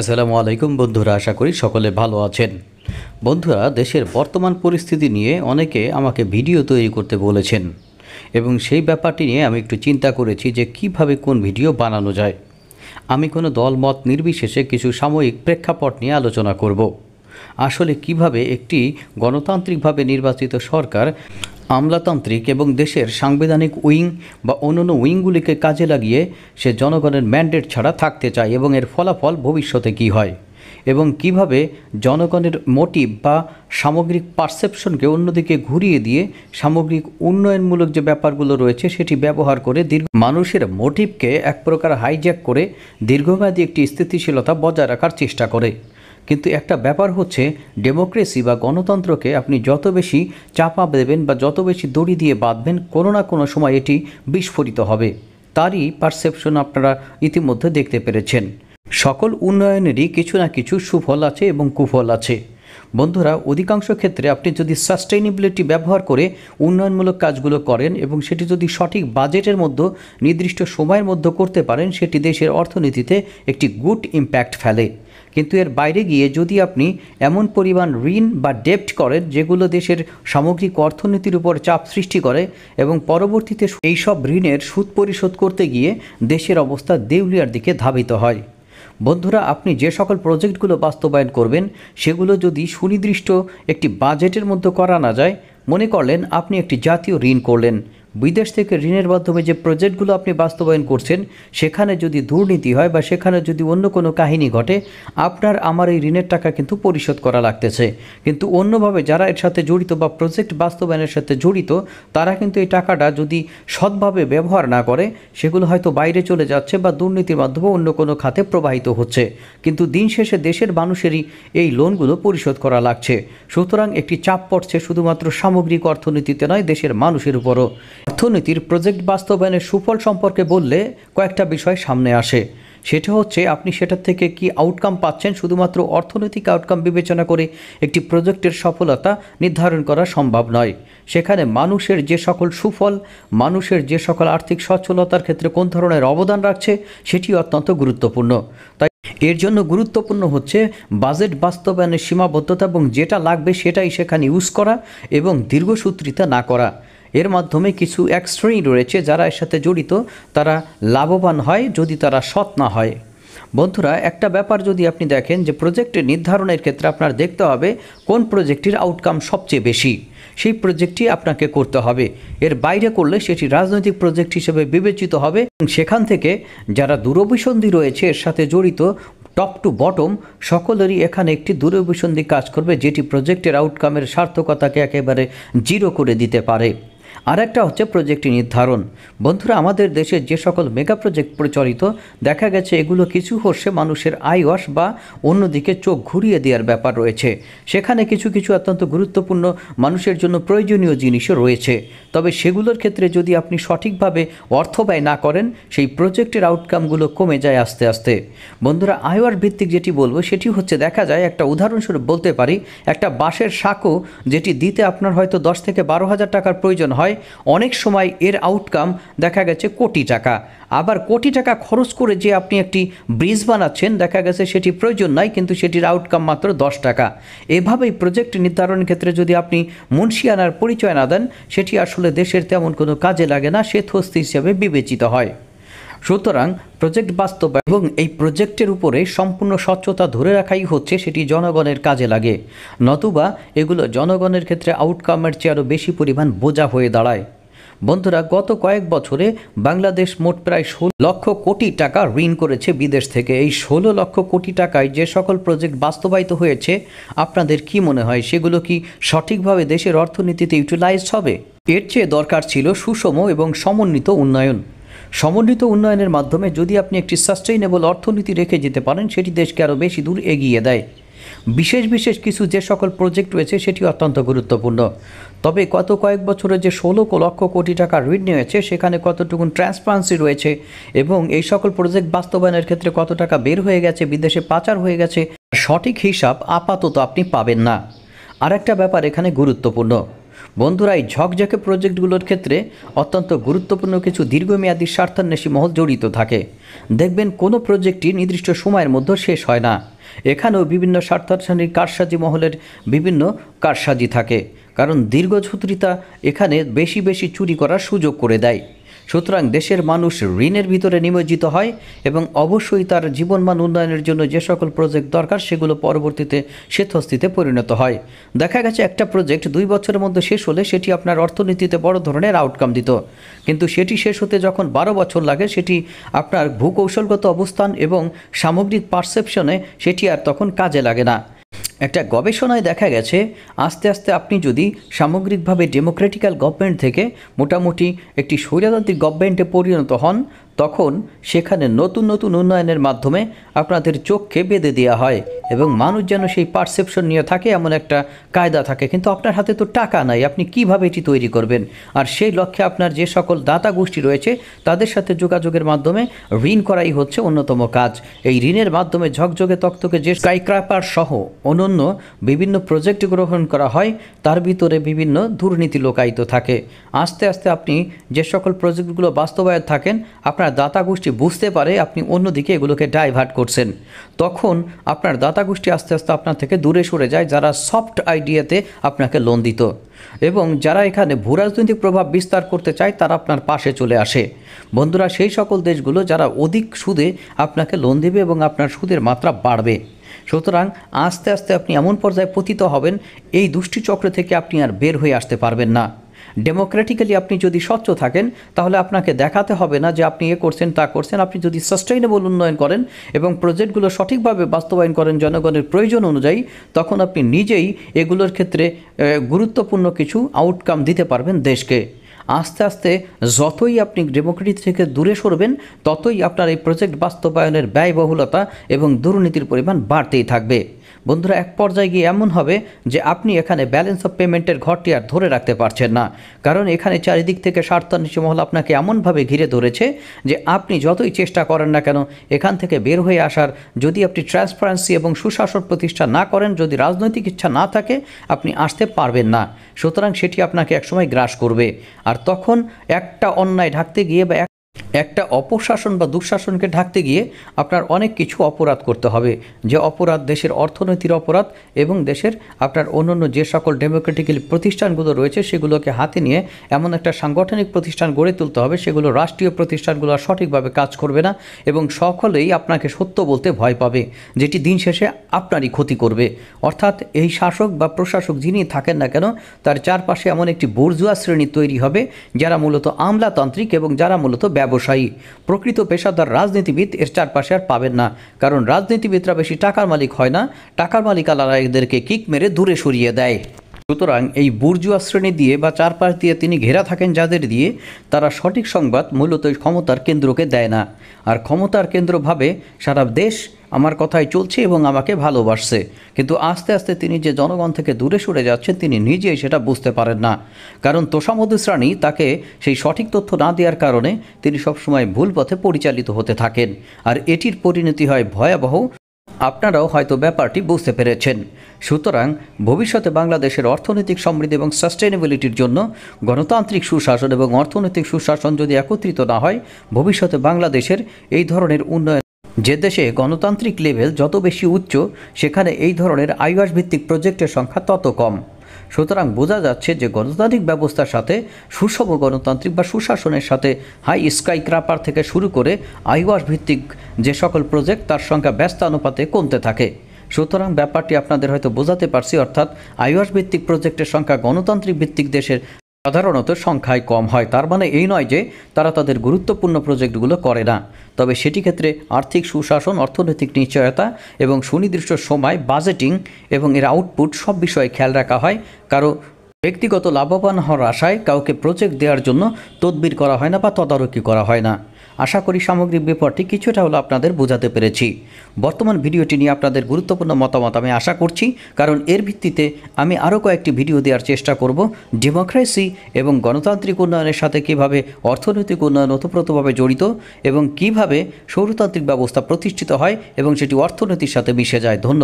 আসসালামু আলাইকুম বন্ধুরা আশা করি সকলে ভালো আছেন বন্ধুরা দেশের বর্তমান পরিস্থিতি নিয়ে অনেকে আমাকে ভিডিও তৈরি করতে বলেছেন এবং সেই ব্যাপারটি নিয়ে আমি একটু চিন্তা করেছি যে কিভাবে কোন ভিডিও বানানো যায় আমি কোনো দলমত নির্বিশেষে কিছু সাময়িক প্রেক্ষাপট নিয়ে আলোচনা করব আসলে কিভাবে একটি গণতান্ত্রিকভাবে নির্বাচিত সরকার আমলাতান্ত্রিক এবং দেশের সাংবিধানিক উইং বা অন্যান্য উইংগুলিকে কাজে লাগিয়ে সে জনগণের ম্যান্ডেট ছাড়া থাকতে চায় এবং এর ফলাফল ভবিষ্যতে কী হয় এবং কিভাবে জনগণের মোটিভ বা সামগ্রিক পারসেপশনকে অন্যদিকে ঘুরিয়ে দিয়ে সামগ্রিক উন্নয়নমূলক যে ব্যাপারগুলো রয়েছে সেটি ব্যবহার করে দীর্ঘ মানুষের মোটিভকে এক প্রকার হাইজ্যাক করে দীর্ঘমেয়াদী একটি স্থিতিশীলতা বজায় রাখার চেষ্টা করে কিন্তু একটা ব্যাপার হচ্ছে ডেমোক্রেসি বা গণতন্ত্রকে আপনি যত বেশি চাপা দেবেন বা যত বেশি দড়ি দিয়ে বাঁধবেন কোনো না কোনো সময় এটি বিস্ফোরিত হবে তারই পারসেপশন আপনারা ইতিমধ্যে দেখতে পেরেছেন সকল উন্নয়নেরই কিছু না কিছু সুফল আছে এবং কুফল আছে বন্ধুরা অধিকাংশ ক্ষেত্রে আপনি যদি সাস্টেইনেবিলিটি ব্যবহার করে উন্নয়নমূলক কাজগুলো করেন এবং সেটি যদি সঠিক বাজেটের মধ্যে নির্দিষ্ট সময়ের মধ্যে করতে পারেন সেটি দেশের অর্থনীতিতে একটি গুড ইম্প্যাক্ট ফেলে কিন্তু এর বাইরে গিয়ে যদি আপনি এমন পরিমাণ ঋণ বা ডেপ্ট করেন যেগুলো দেশের সামগ্রিক অর্থনীতির উপর চাপ সৃষ্টি করে এবং পরবর্তীতে এই সব ঋণের সুদ পরিশোধ করতে গিয়ে দেশের অবস্থা দেউলিয়ার দিকে ধাবিত হয় বন্ধুরা আপনি যে সকল প্রজেক্টগুলো বাস্তবায়ন করবেন সেগুলো যদি সুনির্দিষ্ট একটি বাজেটের মধ্যে করা না যায় মনে করলেন আপনি একটি জাতীয় ঋণ করলেন বিদেশ থেকে ঋণের মাধ্যমে যে প্রজেক্টগুলো আপনি বাস্তবায়ন করছেন সেখানে যদি দুর্নীতি হয় বা সেখানে যদি অন্য কোনো কাহিনী ঘটে আপনার আমার এই ঋণের টাকা কিন্তু পরিশোধ করা লাগতেছে কিন্তু অন্যভাবে যারা এর সাথে জড়িত বা প্রজেক্ট বাস্তবায়নের সাথে জড়িত তারা কিন্তু এই টাকাটা যদি সৎভাবে ব্যবহার না করে সেগুলো হয়তো বাইরে চলে যাচ্ছে বা দুর্নীতির মাধ্যমে অন্য কোনো খাতে প্রবাহিত হচ্ছে কিন্তু দিন শেষে দেশের মানুষেরই এই লোনগুলো পরিশোধ করা লাগছে সুতরাং একটি চাপ পড়ছে শুধুমাত্র সামগ্রিক অর্থনীতিতে নয় দেশের মানুষের উপরও অর্থনীতির প্রজেক্ট বাস্তবায়নের সুফল সম্পর্কে বললে কয়েকটা বিষয় সামনে আসে সেটা হচ্ছে আপনি সেটা থেকে কি আউটকাম পাচ্ছেন শুধুমাত্র অর্থনৈতিক আউটকাম বিবেচনা করে একটি প্রজেক্টের সফলতা নির্ধারণ করা সম্ভব নয় সেখানে মানুষের যে সকল সুফল মানুষের যে সকল আর্থিক সচ্ছলতার ক্ষেত্রে কোন ধরনের অবদান রাখছে সেটি অত্যন্ত গুরুত্বপূর্ণ তাই এর জন্য গুরুত্বপূর্ণ হচ্ছে বাজেট বাস্তবায়নের সীমাবদ্ধতা এবং যেটা লাগবে সেটাই সেখানে ইউজ করা এবং দীর্ঘসূত্রিতা না করা এর মাধ্যমে কিছু এক শ্রেণী রয়েছে যারা এর সাথে জড়িত তারা লাভবান হয় যদি তারা সৎ না হয় বন্ধুরা একটা ব্যাপার যদি আপনি দেখেন যে প্রজেক্টের নির্ধারণের ক্ষেত্রে আপনার দেখতে হবে কোন প্রজেক্টটির আউটকাম সবচেয়ে বেশি সেই প্রজেক্টটি আপনাকে করতে হবে এর বাইরে করলে সেটি রাজনৈতিক প্রজেক্ট হিসেবে বিবেচিত হবে সেখান থেকে যারা দূরভিসন্ধি রয়েছে এর সাথে জড়িত টপ টু বটম সকলেরই এখানে একটি দূরভিসন্ধি কাজ করবে যেটি প্রজেক্টের আউটকামের সার্থকতাকে একেবারে জিরো করে দিতে পারে আর একটা হচ্ছে প্রজেক্ট নির্ধারণ বন্ধুরা আমাদের দেশে যে সকল মেগা প্রজেক্ট প্রচলিত দেখা গেছে এগুলো কিছু হর্ষে মানুষের আয়স বা অন্যদিকে চোখ ঘুরিয়ে দেওয়ার ব্যাপার রয়েছে সেখানে কিছু কিছু অত্যন্ত গুরুত্বপূর্ণ মানুষের জন্য প্রয়োজনীয় জিনিসও রয়েছে তবে সেগুলোর ক্ষেত্রে যদি আপনি সঠিকভাবে অর্থ ব্যয় না করেন সেই প্রজেক্টের আউটকামগুলো কমে যায় আস্তে আস্তে বন্ধুরা আয়ওয়ার ভিত্তিক যেটি বলবো সেটি হচ্ছে দেখা যায় একটা উদাহরণস্বরূপ বলতে পারি একটা বাঁশের সাঁকো যেটি দিতে আপনার হয়তো দশ থেকে বারো হাজার টাকার প্রয়োজন হয় হয় অনেক সময় এর আউটকাম দেখা গেছে কোটি টাকা আবার কোটি টাকা খরচ করে যে আপনি একটি ব্রিজ বানাচ্ছেন দেখা গেছে সেটি প্রয়োজন নয় কিন্তু সেটির আউটকাম মাত্র দশ টাকা এভাবেই প্রজেক্ট নির্ধারণের ক্ষেত্রে যদি আপনি মুন্সিয়ানার পরিচয় না দেন সেটি আসলে দেশের তেমন কোনো কাজে লাগে না সেথস্থি হিসেবে বিবেচিত হয় সুতরাং প্রজেক্ট বাস্তবায়ন এবং এই প্রজেক্টের উপরে সম্পূর্ণ স্বচ্ছতা ধরে রাখাই হচ্ছে সেটি জনগণের কাজে লাগে নতুবা এগুলো জনগণের ক্ষেত্রে আউটকামের চেয়ে আরও বেশি পরিমাণ বোঝা হয়ে দাঁড়ায় বন্ধুরা গত কয়েক বছরে বাংলাদেশ মোট প্রায় ষোলো লক্ষ কোটি টাকা ঋণ করেছে বিদেশ থেকে এই ষোলো লক্ষ কোটি টাকায় যে সকল প্রজেক্ট বাস্তবায়িত হয়েছে আপনাদের কি মনে হয় সেগুলো কি সঠিকভাবে দেশের অর্থনীতিতে ইউটিলাইজড হবে এর চেয়ে দরকার ছিল সুষম এবং সমন্বিত উন্নয়ন সমন্বিত উন্নয়নের মাধ্যমে যদি আপনি একটি সাস্টেইনেবল অর্থনীতি রেখে যেতে পারেন সেটি দেশকে আরও বেশি দূর এগিয়ে দেয় বিশেষ বিশেষ কিছু যে সকল প্রজেক্ট রয়েছে সেটি অত্যন্ত গুরুত্বপূর্ণ তবে গত কয়েক বছরে যে ষোলো লক্ষ কোটি টাকা ঋণ নিয়েছে সেখানে কতটুকুন ট্রান্সপারেন্সি রয়েছে এবং এই সকল প্রজেক্ট বাস্তবায়নের ক্ষেত্রে কত টাকা বের হয়ে গেছে বিদেশে পাচার হয়ে গেছে সঠিক হিসাব আপাতত আপনি পাবেন না আরেকটা ব্যাপার এখানে গুরুত্বপূর্ণ বন্ধুরা এই ঝকঝকে প্রজেক্টগুলোর ক্ষেত্রে অত্যন্ত গুরুত্বপূর্ণ কিছু দীর্ঘমেয়াদী স্বার্থান্বেষী মহল জড়িত থাকে দেখবেন কোনো প্রজেক্টটি নির্দিষ্ট সময়ের মধ্যে শেষ হয় না এখানেও বিভিন্ন স্বার্থান্বেষী কারসাজি মহলের বিভিন্ন কারসাজি থাকে কারণ দীর্ঘ ছুত্রিতা এখানে বেশি বেশি চুরি করার সুযোগ করে দেয় সুতরাং দেশের মানুষ ঋণের ভিতরে নিমজ্জিত হয় এবং অবশ্যই তার জীবনমান উন্নয়নের জন্য যে সকল প্রজেক্ট দরকার সেগুলো পরবর্তীতে স্বেচ্ছস্থিতে পরিণত হয় দেখা গেছে একটা প্রজেক্ট দুই বছরের মধ্যে শেষ হলে সেটি আপনার অর্থনীতিতে বড় ধরনের আউটকাম দিত কিন্তু সেটি শেষ হতে যখন বারো বছর লাগে সেটি আপনার ভূকৌশলগত অবস্থান এবং সামগ্রিক পারসেপশনে সেটি আর তখন কাজে লাগে না একটা গবেষণায় দেখা গেছে আস্তে আস্তে আপনি যদি সামগ্রিকভাবে ডেমোক্রেটিক্যাল গভর্নমেন্ট থেকে মোটামুটি একটি স্বৈরতান্ত্রিক গভর্নমেন্টে পরিণত হন তখন সেখানে নতুন নতুন উন্নয়নের মাধ্যমে আপনাদের চোখকে বেঁধে দেওয়া হয় এবং মানুষ যেন সেই পারসেপশন নিয়ে থাকে এমন একটা কায়দা থাকে কিন্তু আপনার হাতে তো টাকা নাই আপনি কিভাবে এটি তৈরি করবেন আর সেই লক্ষ্যে আপনার যে সকল দাতা গোষ্ঠী রয়েছে তাদের সাথে যোগাযোগের মাধ্যমে ঋণ করাই হচ্ছে অন্যতম কাজ এই ঋণের মাধ্যমে ঝকঝকে তক্তকে যে স্কাইক্রাপার সহ অনন্য বিভিন্ন প্রজেক্ট গ্রহণ করা হয় তার ভিতরে বিভিন্ন দুর্নীতি লোকায়িত থাকে আস্তে আস্তে আপনি যে সকল প্রজেক্টগুলো বাস্তবায়ন থাকেন আপনার আপনার দাতা গোষ্ঠী বুঝতে পারে আপনি অন্যদিকে এগুলোকে ডাইভার্ট করছেন তখন আপনার দাতা গোষ্ঠী আস্তে আস্তে আপনার থেকে দূরে সরে যায় যারা সফট আইডিয়াতে আপনাকে লোন দিত এবং যারা এখানে ভূ রাজনৈতিক প্রভাব বিস্তার করতে চায় তারা আপনার পাশে চলে আসে বন্ধুরা সেই সকল দেশগুলো যারা অধিক সুদে আপনাকে লোন দেবে এবং আপনার সুদের মাত্রা বাড়বে সুতরাং আস্তে আস্তে আপনি এমন পর্যায়ে পতিত হবেন এই দুষ্টি চক্র থেকে আপনি আর বের হয়ে আসতে পারবেন না ডেমোক্রেটিক্যালি আপনি যদি স্বচ্ছ থাকেন তাহলে আপনাকে দেখাতে হবে না যে আপনি এ করছেন তা করছেন আপনি যদি সাস্টেইনেবল উন্নয়ন করেন এবং প্রজেক্টগুলো সঠিকভাবে বাস্তবায়ন করেন জনগণের প্রয়োজন অনুযায়ী তখন আপনি নিজেই এগুলোর ক্ষেত্রে গুরুত্বপূর্ণ কিছু আউটকাম দিতে পারবেন দেশকে আস্তে আস্তে যতই আপনি ডেমোক্রেটি থেকে দূরে সরবেন ততই আপনার এই প্রজেক্ট বাস্তবায়নের ব্যয়বহুলতা এবং দুর্নীতির পরিমাণ বাড়তেই থাকবে বন্ধুরা এক পর্যায়ে গিয়ে এমন হবে যে আপনি এখানে ব্যালেন্স অফ পেমেন্টের ঘরটি আর ধরে রাখতে পারছেন না কারণ এখানে চারিদিক থেকে স্বার্থান্বেষী মহল আপনাকে এমনভাবে ঘিরে ধরেছে যে আপনি যতই চেষ্টা করেন না কেন এখান থেকে বের হয়ে আসার যদি আপনি ট্রান্সপারেন্সি এবং সুশাসন প্রতিষ্ঠা না করেন যদি রাজনৈতিক ইচ্ছা না থাকে আপনি আসতে পারবেন না সুতরাং সেটি আপনাকে একসময় গ্রাস করবে আর তখন একটা অন্যায় ঢাকতে গিয়ে বা একটা অপশাসন বা দুঃশাসনকে ঢাকতে গিয়ে আপনার অনেক কিছু অপরাধ করতে হবে যে অপরাধ দেশের অর্থনৈতিক অপরাধ এবং দেশের আপনার অন্যান্য যে সকল ডেমোক্রেটিক্যাল প্রতিষ্ঠানগুলো রয়েছে সেগুলোকে হাতে নিয়ে এমন একটা সাংগঠনিক প্রতিষ্ঠান গড়ে তুলতে হবে সেগুলো রাষ্ট্রীয় প্রতিষ্ঠানগুলো সঠিকভাবে কাজ করবে না এবং সকলেই আপনাকে সত্য বলতে ভয় পাবে যেটি দিন শেষে আপনারই ক্ষতি করবে অর্থাৎ এই শাসক বা প্রশাসক যিনি থাকেন না কেন তার চারপাশে এমন একটি বর্জুয়া শ্রেণী তৈরি হবে যারা মূলত আমলাতান্ত্রিক এবং যারা মূলত ব্যবসায়ী প্রকৃত পেশাদার রাজনীতিবিদ এর চারপাশে আর পাবেন না কারণ রাজনীতিবিদরা বেশি টাকার মালিক হয় না টাকার মালিক আলারা কিক মেরে দূরে সরিয়ে দেয় সুতরাং এই বুর্জুয়া শ্রেণী দিয়ে বা চারপাশ দিয়ে তিনি ঘেরা থাকেন যাদের দিয়ে তারা সঠিক সংবাদ মূলত ক্ষমতার কেন্দ্রকে দেয় না আর ক্ষমতার কেন্দ্র ভাবে সারা দেশ আমার কথাই চলছে এবং আমাকে ভালোবাসছে কিন্তু আস্তে আস্তে তিনি যে জনগণ থেকে দূরে সরে যাচ্ছেন তিনি নিজেই সেটা বুঝতে পারেন না কারণ তোষামধুশ্রাণী তাকে সেই সঠিক তথ্য না দেওয়ার কারণে তিনি সবসময় ভুল পথে পরিচালিত হতে থাকেন আর এটির পরিণতি হয় ভয়াবহ আপনারাও হয়তো ব্যাপারটি বুঝতে পেরেছেন সুতরাং ভবিষ্যতে বাংলাদেশের অর্থনৈতিক সমৃদ্ধি এবং সাস্টেনেবিলিটির জন্য গণতান্ত্রিক সুশাসন এবং অর্থনৈতিক সুশাসন যদি একত্রিত না হয় ভবিষ্যতে বাংলাদেশের এই ধরনের উন্নয়ন যে দেশে গণতান্ত্রিক লেভেল যত বেশি উচ্চ সেখানে এই ধরনের আইওয়াস ভিত্তিক প্রজেক্টের সংখ্যা তত কম সুতরাং বোঝা যাচ্ছে যে গণতান্ত্রিক ব্যবস্থার সাথে সুষম গণতান্ত্রিক বা সুশাসনের সাথে হাই স্কাই ক্রাপার থেকে শুরু করে আইওয়াস ভিত্তিক যে সকল প্রজেক্ট তার সংখ্যা ব্যস্তানুপাতে কমতে থাকে সুতরাং ব্যাপারটি আপনাদের হয়তো বোঝাতে পারছি অর্থাৎ আইওয়াস ভিত্তিক প্রজেক্টের সংখ্যা গণতান্ত্রিক ভিত্তিক দেশের সাধারণত সংখ্যায় কম হয় তার মানে এই নয় যে তারা তাদের গুরুত্বপূর্ণ প্রজেক্টগুলো করে না তবে সেটি ক্ষেত্রে আর্থিক সুশাসন অর্থনৈতিক নিশ্চয়তা এবং সুনির্দিষ্ট সময় বাজেটিং এবং এর আউটপুট সব বিষয়ে খেয়াল রাখা হয় কারো ব্যক্তিগত লাভবান হওয়ার আশায় কাউকে প্রজেক্ট দেওয়ার জন্য তদবির করা হয় না বা তদারকি করা হয় না আশা করি সামগ্রিক ব্যাপারটি কিছুটা হলো আপনাদের বোঝাতে পেরেছি বর্তমান ভিডিওটি নিয়ে আপনাদের গুরুত্বপূর্ণ মতামত আমি আশা করছি কারণ এর ভিত্তিতে আমি আরও কয়েকটি ভিডিও দেওয়ার চেষ্টা করব ডেমোক্রেসি এবং গণতান্ত্রিক উন্নয়নের সাথে কীভাবে অর্থনৈতিক উন্নয়ন ওতপ্রোতভাবে জড়িত এবং কিভাবে সৌরতান্ত্রিক ব্যবস্থা প্রতিষ্ঠিত হয় এবং সেটি অর্থনীতির সাথে মিশে যায় ধন্যবাদ